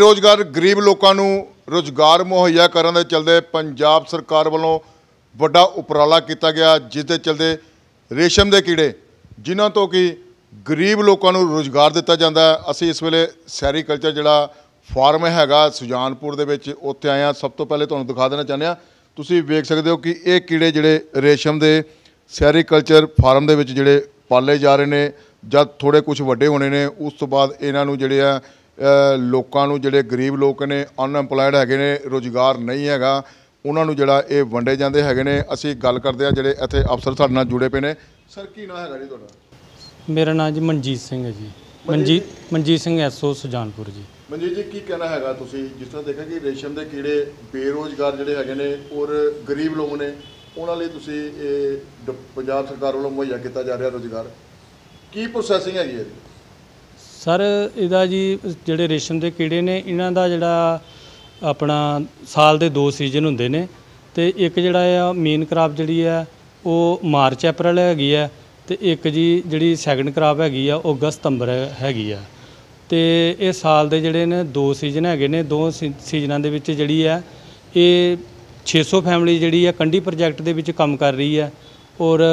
ਬੇਰੋਜ਼ਗਾਰ ਗਰੀਬ ਲੋਕਾਂ ਨੂੰ ਰੋਜ਼ਗਾਰ ਮੁਹੱਈਆ ਕਰਨ ਦੇ ਚਲਦੇ ਪੰਜਾਬ ਸਰਕਾਰ ਵੱਲੋਂ ਵੱਡਾ ਉਪਰਾਲਾ ਕੀਤਾ ਗਿਆ ਜਿਸ ਦੇ ਚਲਦੇ ਰੇਸ਼ਮ ਦੇ ਕੀੜੇ ਜਿਨ੍ਹਾਂ ਤੋਂ ਕਿ ਗਰੀਬ ਲੋਕਾਂ ਨੂੰ ਰੋਜ਼ਗਾਰ ਦਿੱਤਾ ਜਾਂਦਾ ਅਸੀਂ ਇਸ ਵੇਲੇ ਸੈਰੀਕਲਚਰ ਜਿਹੜਾ ਫਾਰਮ ਹੈਗਾ ਸੁਜਾਨਪੁਰ ਦੇ ਵਿੱਚ ਉੱਥੇ ਆਏ ਸਭ ਤੋਂ ਪਹਿਲੇ ਤੁਹਾਨੂੰ ਦਿਖਾ ਦੇਣਾ ਚਾਹੁੰਦੇ ਆ ਤੁਸੀਂ ਵੇਖ ਸਕਦੇ ਹੋ ਕਿ ਇਹ ਕੀੜੇ ਜਿਹੜੇ ਰੇਸ਼ਮ ਦੇ ਸੈਰੀਕਲਚਰ ਫਾਰਮ ਦੇ ਵਿੱਚ ਜਿਹੜੇ ਪਾਲੇ ਜਾ ਰਹੇ ਨੇ ਜਦ ਥੋੜੇ ਕੁਝ ਵੱਡੇ ਹੋਣੇ ਨੇ ਉਸ ਤੋਂ ਬਾਅਦ ਇਹਨਾਂ ਨੂੰ ਜਿਹੜੇ ਆ ਲੋਕਾਂ ਨੂੰ ਜਿਹੜੇ ਗਰੀਬ ਲੋਕ ਨੇ ਅਨਐਮਪਲੋਇਡ ਹੈਗੇ ਨੇ ਰੋਜ਼ਗਾਰ ਨਹੀਂ ਹੈਗਾ ਉਹਨਾਂ ਨੂੰ ਜਿਹੜਾ ਇਹ ਵੰਡੇ ਜਾਂਦੇ ਹੈਗੇ ਨੇ ਅਸੀਂ ਗੱਲ ਕਰਦੇ ਆ ਜਿਹੜੇ ਇੱਥੇ ਅਫਸਰ ਸਾਡੇ ਨਾਲ ਜੁੜੇ ਪਏ ਨੇ ਸਰ ਕੀ ਨਾਮ ਹੈਗਾ ਜੀ ਤੁਹਾਡਾ ਮੇਰਾ ਨਾਮ ਜੀ ਮਨਜੀਤ ਸਿੰਘ ਹੈ ਜੀ ਮਨਜੀਤ ਮਨਜੀਤ ਸਿੰਘ ਐਸਓ ਸੁਜਾਨਪੁਰ ਜੀ ਮਨਜੀਤ ਜੀ ਕੀ ਕਹਿਣਾ ਹੈਗਾ ਤੁਸੀਂ ਜਿਸ ਤਰ੍ਹਾਂ ਦੇਖਿਆ ਕਿ ਰੇਸ਼ਮ ਦੇ ਕੀੜੇ ਬੇਰੋਜ਼ਗਾਰ ਜਿਹੜੇ ਹੈਗੇ ਨੇ ਔਰ ਗਰੀਬ ਲੋਕ ਨੇ ਉਹਨਾਂ ਲਈ ਤੁਸੀਂ ਇਹ ਪੰਜਾਬ ਸਰਕਾਰ ਵੱਲੋਂ ਮੁਹੱਈਆ ਕੀਤਾ ਜਾ ਰਿਹਾ ਰੋਜ਼ਗਾਰ ਕੀ ਪ੍ਰੋਸੈਸਿੰਗ ਹੈਗੀ ਇਹਦੀ ਸਰ ਇਹਦਾ ਜੀ ਜਿਹੜੇ ਰੇਸ਼ਮ ਦੇ ਕੀੜੇ ਨੇ ਇਹਨਾਂ ਦਾ ਜਿਹੜਾ ਆਪਣਾ ਸਾਲ ਦੇ ਦੋ ਸੀਜ਼ਨ ਹੁੰਦੇ ਨੇ ਤੇ ਇੱਕ ਜਿਹੜਾ ਆ ਮੇਨ ਕ੍ਰਾਪ ਜਿਹੜੀ ਆ ਉਹ ਮਾਰਚ ਅਪ੍ਰੈਲ ਹੈਗੀ ਆ ਤੇ ਇੱਕ ਜੀ ਜਿਹੜੀ ਸੈਕੰਡ ਕ੍ਰਾਪ ਹੈਗੀ ਆ ਉਹ ਅਗਸਤ ਸਤੰਬਰ ਹੈਗੀ ਆ ਤੇ ਇਹ ਸਾਲ ਦੇ ਜਿਹੜੇ ਨੇ ਦੋ ਸੀਜ਼ਨ ਹੈਗੇ ਨੇ ਦੋ ਸੀਜ਼ਨਾਂ ਦੇ ਵਿੱਚ ਜਿਹੜੀ ਆ ਇਹ 600 ਫੈਮਿਲੀ ਜਿਹੜੀ ਆ ਕੰਡੀ ਪ੍ਰੋਜੈਕਟ ਦੇ ਵਿੱਚ ਕੰਮ ਕਰ ਰਹੀ ਆ ਔਰ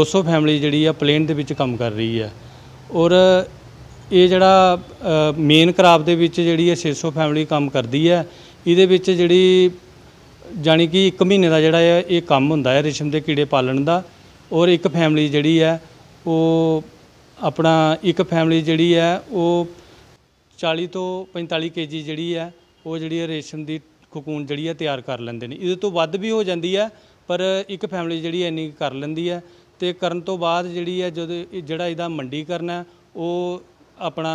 200 ਫੈਮਿਲੀ ਜਿਹੜੀ ਆ ਪਲੇਨ ਦੇ ਵਿੱਚ ਕੰਮ ਕਰ ਰਹੀ ਆ ਔਰ ਇਹ ਜਿਹੜਾ ਮੇਨ ਕਰਾਪ ਦੇ ਵਿੱਚ ਜਿਹੜੀ ਇਹ 600 ਫੈਮਿਲੀ ਕੰਮ ਕਰਦੀ ਹੈ ਇਹਦੇ ਵਿੱਚ ਜਿਹੜੀ ਜਾਨੀ ਕਿ 1 ਮਹੀਨੇ ਦਾ ਜਿਹੜਾ ਇਹ ਕੰਮ ਹੁੰਦਾ ਹੈ ਰੇਸ਼ਮ ਦੇ ਕੀੜੇ ਪਾਲਣ ਦਾ ਔਰ ਇੱਕ ਫੈਮਿਲੀ ਜਿਹੜੀ ਹੈ ਉਹ ਆਪਣਾ ਇੱਕ ਫੈਮਿਲੀ ਜਿਹੜੀ ਹੈ ਉਹ 40 ਤੋਂ 45 ਕੇਜੀ ਜਿਹੜੀ ਹੈ ਉਹ ਜਿਹੜੀ ਹੈ ਰੇਸ਼ਮ ਦੀ ਕੋਕੂਨ ਜਿਹੜੀ ਹੈ ਤਿਆਰ ਕਰ ਲੈਂਦੇ ਨੇ ਇਹਦੇ ਤੋਂ ਵੱਧ ਵੀ ਹੋ ਜਾਂਦੀ ਹੈ ਪਰ ਇੱਕ ਫੈਮਿਲੀ ਜਿਹੜੀ ਇੰਨੀ ਕਰ ਲੈਂਦੀ ਹੈ ਤੇ ਕਰਨ ਤੋਂ ਬਾਅਦ ਜਿਹੜੀ ਹੈ ਜਦੋਂ ਜਿਹੜਾ ਇਹਦਾ ਮੰਡੀ ਕਰਨਾ ਉਹ ਆਪਣਾ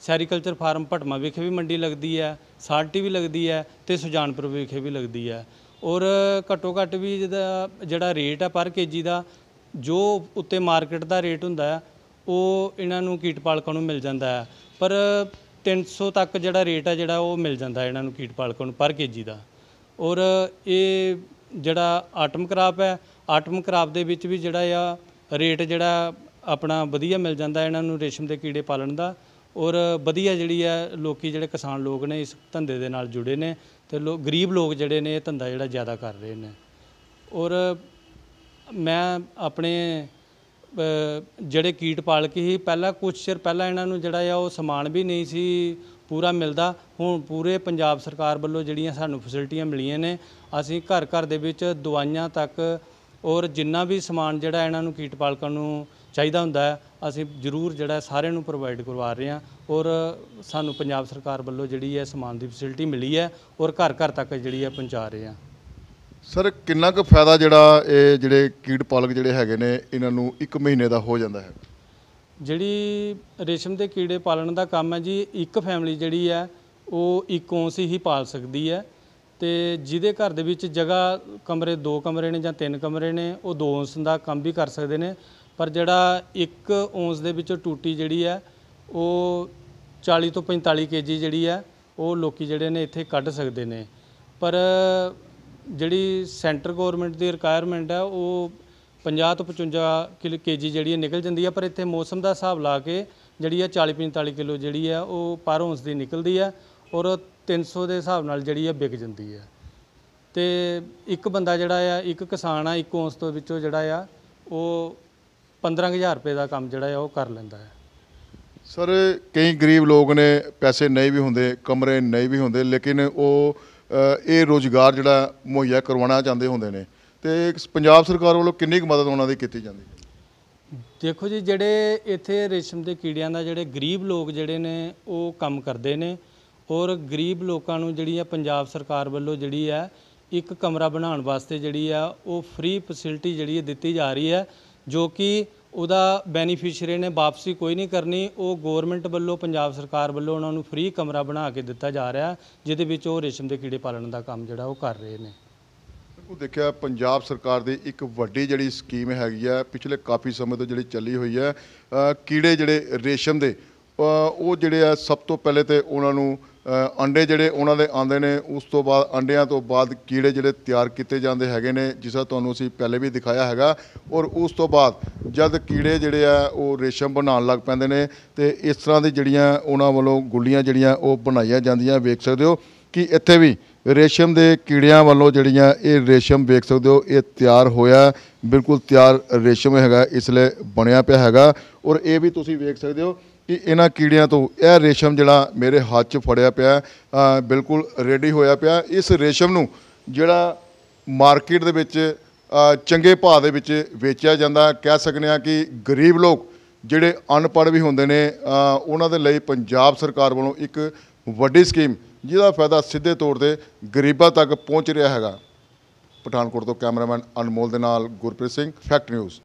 ਸੈਰੀਕਲਚਰ ਫਾਰਮ ਭਟਮਾ ਵਿਖੇ ਵੀ ਮੰਡੀ ਲੱਗਦੀ ਹੈ ਸਾਲਟੀ ਵੀ ਲੱਗਦੀ ਹੈ ਤੇ ਸੁਜਾਨਪੁਰ ਵਿਖੇ ਵੀ ਲੱਗਦੀ ਹੈ ਔਰ ਘੱਟੋ ਘੱਟ ਵੀ ਜਿਹਦਾ ਜਿਹੜਾ ਰੇਟ ਹੈ ਪਰ ਕੇਜੀ ਦਾ ਜੋ ਉੱਤੇ ਮਾਰਕੀਟ ਦਾ ਰੇਟ ਹੁੰਦਾ ਹੈ ਉਹ ਇਹਨਾਂ ਨੂੰ ਕੀਟ ਪਾਲਕਾਂ ਨੂੰ ਮਿਲ ਜਾਂਦਾ ਹੈ ਪਰ 300 ਤੱਕ ਜਿਹੜਾ ਰੇਟ ਹੈ ਜਿਹੜਾ ਉਹ ਮਿਲ ਜਾਂਦਾ ਇਹਨਾਂ ਨੂੰ ਕੀਟ ਪਾਲਕਾਂ ਨੂੰ ਪਰ ਕੇਜੀ ਦਾ ਔਰ ਇਹ ਜਿਹੜਾ ਆਟਮ ਕਰਾਪ ਹੈ ਆਟਮ ਕਰਾਪ ਦੇ ਵਿੱਚ ਵੀ ਜਿਹੜਾ ਆ ਰੇਟ ਜਿਹੜਾ ਆਪਣਾ ਵਧੀਆ ਮਿਲ ਜਾਂਦਾ ਇਹਨਾਂ ਨੂੰ ਰੇਸ਼ਮ ਦੇ ਕੀੜੇ ਪਾਲਣ ਦਾ ਔਰ ਵਧੀਆ ਜਿਹੜੀ ਹੈ ਲੋਕੀ ਜਿਹੜੇ ਕਿਸਾਨ ਲੋਕ ਨੇ ਇਸ ਧੰਦੇ ਦੇ ਨਾਲ ਜੁੜੇ ਨੇ ਤੇ ਲੋਕ ਗਰੀਬ ਲੋਕ ਜਿਹੜੇ ਨੇ ਇਹ ਧੰਦਾ ਜਿਹੜਾ ਜ਼ਿਆਦਾ ਕਰ ਰਹੇ ਨੇ ਔਰ ਮੈਂ ਆਪਣੇ ਜਿਹੜੇ ਕੀਟ ਪਾਲ ਕੇ ਹੀ ਪਹਿਲਾਂ ਕੁਝ ਚਿਰ ਪਹਿਲਾਂ ਇਹਨਾਂ ਨੂੰ ਜਿਹੜਾ ਆ ਉਹ ਸਮਾਨ ਵੀ ਨਹੀਂ ਸੀ ਪੂਰਾ ਮਿਲਦਾ ਹੁਣ ਪੂਰੇ ਪੰਜਾਬ ਸਰਕਾਰ ਵੱਲੋਂ ਜਿਹੜੀਆਂ ਸਾਨੂੰ ਫੈਸਿਲਿਟੀਆਂ ਮਿਲੀਆਂ ਨੇ ਅਸੀਂ ਘਰ ਘਰ ਦੇ ਵਿੱਚ ਦਵਾਈਆਂ ਤੱਕ ਔਰ ਜਿੰਨਾ ਵੀ ਸਮਾਨ ਜਿਹੜਾ ਇਹਨਾਂ ਨੂੰ ਕੀਟ ਪਾਲਕਾਂ ਨੂੰ ਚਾਹੀਦਾ ਹੁੰਦਾ ਹੈ ਅਸੀਂ ਜ਼ਰੂਰ ਜਿਹੜਾ ਸਾਰਿਆਂ ਨੂੰ ਪ੍ਰੋਵਾਈਡ ਕਰਵਾ ਰਹੇ ਹਾਂ ਔਰ ਸਾਨੂੰ ਪੰਜਾਬ ਸਰਕਾਰ ਵੱਲੋਂ ਜਿਹੜੀ ਹੈ ਸਮਾਨ ਦੀ ਫੈਸਿਲਿਟੀ ਮਿਲੀ ਹੈ ਔਰ ਘਰ ਘਰ ਤੱਕ ਜਿਹੜੀ ਹੈ ਪਹੁੰਚਾ ਰਹੇ ਹਾਂ ਸਰ ਕਿੰਨਾ ਕੁ ਫਾਇਦਾ ਜਿਹੜਾ ਇਹ ਜਿਹੜੇ ਕੀੜ ਪਾਲਕ ਜਿਹੜੇ ਹੈਗੇ ਨੇ ਇਹਨਾਂ ਨੂੰ 1 ਮਹੀਨੇ ਦਾ ਹੋ ਜਾਂਦਾ ਹੈ ਜਿਹੜੀ ਰੇਸ਼ਮ ਦੇ ਕੀੜੇ ਪਾਲਣ ਦਾ ਕੰਮ ਹੈ ਜੀ ਇੱਕ ਫੈਮਿਲੀ ਜਿਹੜੀ ਹੈ ਉਹ ਇੱਕ ਔਂਸ ਹੀ ਪਾਲ ਸਕਦੀ ਹੈ ਤੇ ਜਿਹਦੇ ਘਰ ਦੇ ਵਿੱਚ ਜਗ੍ਹਾ ਕਮਰੇ ਦੋ ਕਮਰੇ ਨੇ ਜਾਂ ਤਿੰਨ ਕਮਰੇ ਨੇ ਉਹ ਦੋ ਔਂਸ ਦਾ ਕੰਮ ਵੀ ਕਰ ਸਕਦੇ ਨੇ ਪਰ ਜਿਹੜਾ ਇੱਕ ਔਂਸ ਦੇ ਵਿੱਚ ਟੂਟੀ ਜਿਹੜੀ ਹੈ ਉਹ 40 ਤੋਂ 45 ਕੇਜੀ ਜਿਹੜੀ ਹੈ ਉਹ ਲੋਕੀ ਜਿਹੜੇ ਨੇ ਇੱਥੇ ਕੱਢ ਸਕਦੇ ਨੇ ਪਰ ਜਿਹੜੀ ਸੈਂਟਰ ਗਵਰਨਮੈਂਟ ਦੀ ਰਿਕੁਆਇਰਮੈਂਟ ਹੈ ਉਹ 50 ਤੋਂ 55 ਕੇਜੀ ਜਿਹੜੀ ਨਿਕਲ ਜਾਂਦੀ ਹੈ ਪਰ ਇੱਥੇ ਮੌਸਮ ਦਾ ਹਿਸਾਬ ਲਾ ਕੇ ਜਿਹੜੀ ਹੈ 40 45 ਕਿਲੋ ਜਿਹੜੀ ਹੈ ਉਹ ਪਰ ਔਂਸ ਦੀ ਨਿਕਲਦੀ ਹੈ ਔਰ 300 ਦੇ ਹਿਸਾਬ ਨਾਲ ਜਿਹੜੀ ਹੈ ਵਿਕ ਜਾਂਦੀ ਹੈ ਤੇ ਇੱਕ ਬੰਦਾ ਜਿਹੜਾ ਆ ਇੱਕ ਕਿਸਾਨ ਆ ਇੱਕ ਔਂਸ ਤੋਂ ਵਿੱਚੋਂ ਜਿਹੜਾ ਆ ਉਹ 15000 ਰੁਪਏ ਦਾ ਕੰਮ ਜਿਹੜਾ ਹੈ ਉਹ ਕਰ ਲੈਂਦਾ ਹੈ ਸਰ ਕਈ ਗਰੀਬ ਲੋਕ ਨੇ ਪੈਸੇ ਨਹੀਂ ਵੀ ਹੁੰਦੇ ਕਮਰੇ ਨਹੀਂ ਵੀ ਹੁੰਦੇ ਲੇਕਿਨ ਉਹ ਇਹ ਰੋਜ਼ਗਾਰ ਜਿਹੜਾ ਮੁਹੱਈਆ ਕਰਵਾਉਣਾ ਚਾਹੁੰਦੇ ਹੁੰਦੇ ਨੇ ਤੇ ਪੰਜਾਬ ਸਰਕਾਰ ਵੱਲੋਂ ਕਿੰਨੀ ਕੁ ਮਦਦ ਉਹਨਾਂ ਦੀ ਕੀਤੀ ਜਾਂਦੀ ਹੈ ਦੇਖੋ ਜੀ ਜਿਹੜੇ ਇੱਥੇ ਰੇਸ਼ਮ ਦੇ ਕੀੜਿਆਂ ਦਾ ਜਿਹੜੇ ਗਰੀਬ ਲੋਕ ਜਿਹੜੇ ਨੇ ਉਹ ਕੰਮ ਕਰਦੇ ਨੇ ਔਰ ਗਰੀਬ ਲੋਕਾਂ ਨੂੰ ਜਿਹੜੀ ਆ ਪੰਜਾਬ ਸਰਕਾਰ ਵੱਲੋਂ ਜਿਹੜੀ ਹੈ ਇੱਕ ਕਮਰਾ ਬਣਾਉਣ ਵਾਸਤੇ ਜਿਹੜੀ ਆ ਉਹ ਫ੍ਰੀ ਫੈਸਿਲਿਟੀ ਜਿਹੜੀ ਦਿੱਤੀ ਜਾ ਰਹੀ ਹੈ ਜੋ ਕਿ ਉਹਦਾ ਬੈਨੀਫੀਸ਼ੀਅਰੀ ਨੇ ਵਾਪਸੀ ਕੋਈ ਨਹੀਂ ਕਰਨੀ ਉਹ ਗਵਰਨਮੈਂਟ ਵੱਲੋਂ ਪੰਜਾਬ ਸਰਕਾਰ ਵੱਲੋਂ ਉਹਨਾਂ ਨੂੰ ਫ੍ਰੀ ਕਮਰਾ ਬਣਾ ਕੇ ਦਿੱਤਾ ਜਾ ਰਿਹਾ ਜਿਹਦੇ ਵਿੱਚ ਉਹ ਰੇਸ਼ਮ ਦੇ ਕੀੜੇ ਪਾਲਣ ਦਾ ਕੰਮ ਜਿਹੜਾ ਉਹ ਕਰ ਰਹੇ ਨੇ ਉਹ ਦੇਖਿਆ ਪੰਜਾਬ ਸਰਕਾਰ ਦੀ ਇੱਕ ਵੱਡੀ ਜਿਹੜੀ ਸਕੀਮ ਹੈਗੀ ਆ ਪਿਛਲੇ ਕਾਫੀ ਸਮੇਂ ਤੋਂ ਜਿਹੜੀ ਚੱਲੀ ਹੋਈ ਹੈ ਕੀੜੇ ਜਿਹੜੇ ਰੇਸ਼ਮ ਦੇ ਉਹ ਜਿਹੜੇ ਆ ਸਭ ਤੋਂ ਪਹਿਲੇ ਤੇ ਉਹਨਾਂ ਨੂੰ ਅੰਡੇ ਜਿਹੜੇ ਉਹਨਾਂ ਦੇ ਆਉਂਦੇ ਨੇ ਉਸ ਤੋਂ ਬਾਅਦ ਅੰਡਿਆਂ ਤੋਂ ਬਾਅਦ ਕੀੜੇ ਜਿਹੜੇ ਤਿਆਰ ਕੀਤੇ ਜਾਂਦੇ ਹੈਗੇ ਨੇ ਜਿਸ ਦਾ ਤੁਹਾਨੂੰ ਅਸੀਂ ਪਹਿਲੇ ਵੀ ਦਿਖਾਇਆ ਹੈਗਾ ਔਰ ਉਸ ਤੋਂ ਬਾਅਦ ਜਦ ਕੀੜੇ ਜਿਹੜੇ ਆ ਉਹ ਰੇਸ਼ਮ ਬਣਾਉਣ ਲੱਗ ਪੈਂਦੇ ਨੇ ਤੇ ਇਸ ਤਰ੍ਹਾਂ ਦੀ ਜਿਹੜੀਆਂ ਉਹਨਾਂ ਵੱਲੋਂ ਗੁੱਲੀਆਂ ਜਿਹੜੀਆਂ ਉਹ ਬਣਾਈਆਂ ਜਾਂਦੀਆਂ ਵੇਖ ਸਕਦੇ ਹੋ ਕਿ ਇੱਥੇ ਵੀ ਰੇਸ਼ਮ ਦੇ ਕੀੜਿਆਂ ਵੱਲੋਂ ਜਿਹੜੀਆਂ ਇਹ ਰੇਸ਼ਮ ਵੇਖ ਸਕਦੇ ਹੋ ਇਹ ਤਿਆਰ ਹੋਇਆ ਬਿਲਕੁਲ ਤਿਆਰ ਰੇਸ਼ਮ ਹੈਗਾ ਇਸ ਲਈ ਬਣਿਆ ਪਿਆ ਹੈਗਾ ਔਰ ਇਹ ਵੀ ਤੁਸੀਂ ਵੇਖ ਸਕਦੇ ਹੋ ਕਿ ਇਹਨਾਂ ਕੀੜਿਆਂ ਤੋਂ ਇਹ ਰੇਸ਼ਮ ਜਿਹੜਾ ਮੇਰੇ ਹੱਥ 'ਚ ਫੜਿਆ ਪਿਆ ਬਿਲਕੁਲ ਰੈਡੀ ਹੋਇਆ ਪਿਆ ਇਸ ਰੇਸ਼ਮ ਨੂੰ ਜਿਹੜਾ ਮਾਰਕੀਟ ਦੇ ਵਿੱਚ ਚੰਗੇ ਭਾਅ ਦੇ ਵਿੱਚ ਵੇਚਿਆ ਜਾਂਦਾ ਕਹਿ ਸਕਨੇ ਆ ਕਿ ਗਰੀਬ ਲੋਕ ਜਿਹੜੇ ਅਨਪੜ੍ਹ ਵੀ ਹੁੰਦੇ ਨੇ ਉਹਨਾਂ ਦੇ ਲਈ ਪੰਜਾਬ ਸਰਕਾਰ ਵੱਲੋਂ ਇੱਕ ਵੱਡੀ ਸਕੀਮ ਜਿਹਦਾ ਫਾਇਦਾ ਸਿੱਧੇ ਤੌਰ ਤੇ ਗਰੀਬਾਂ ਤੱਕ ਪਹੁੰਚ ਰਿਹਾ ਹੈਗਾ ਪਠਾਨਕੋਟ ਤੋਂ ਕੈਮਰਾਮੈਨ ਅਨਮੋਲ ਦੇ ਨਾਲ ਗੁਰਪ੍ਰੀਤ ਸਿੰਘ ਫੈਕਟ ਨਿਊਜ਼